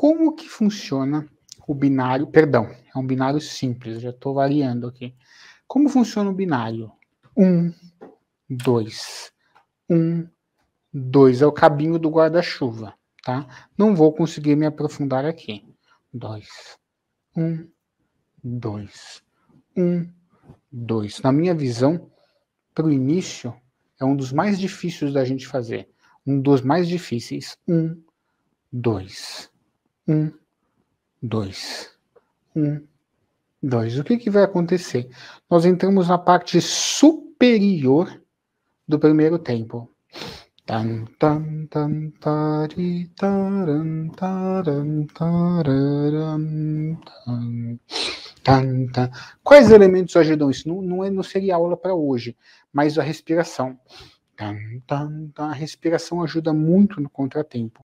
Como que funciona o binário? Perdão, é um binário simples, já estou variando aqui. Como funciona o binário? 1, 2, 1, 2 é o cabinho do guarda-chuva, tá? Não vou conseguir me aprofundar aqui. 2, 1, 2, 1, 2. Na minha visão, para o início, é um dos mais difíceis da gente fazer. Um dos mais difíceis. 1, 2, um, dois, um, dois. O que, que vai acontecer? Nós entramos na parte superior do primeiro tempo. Tan, tan, tan, tari, taran, taran, tararam, tan. Tan, tan. Quais elementos ajudam isso? Não, não, é, não seria aula para hoje, mas a respiração. Tan, tan, tan. A respiração ajuda muito no contratempo.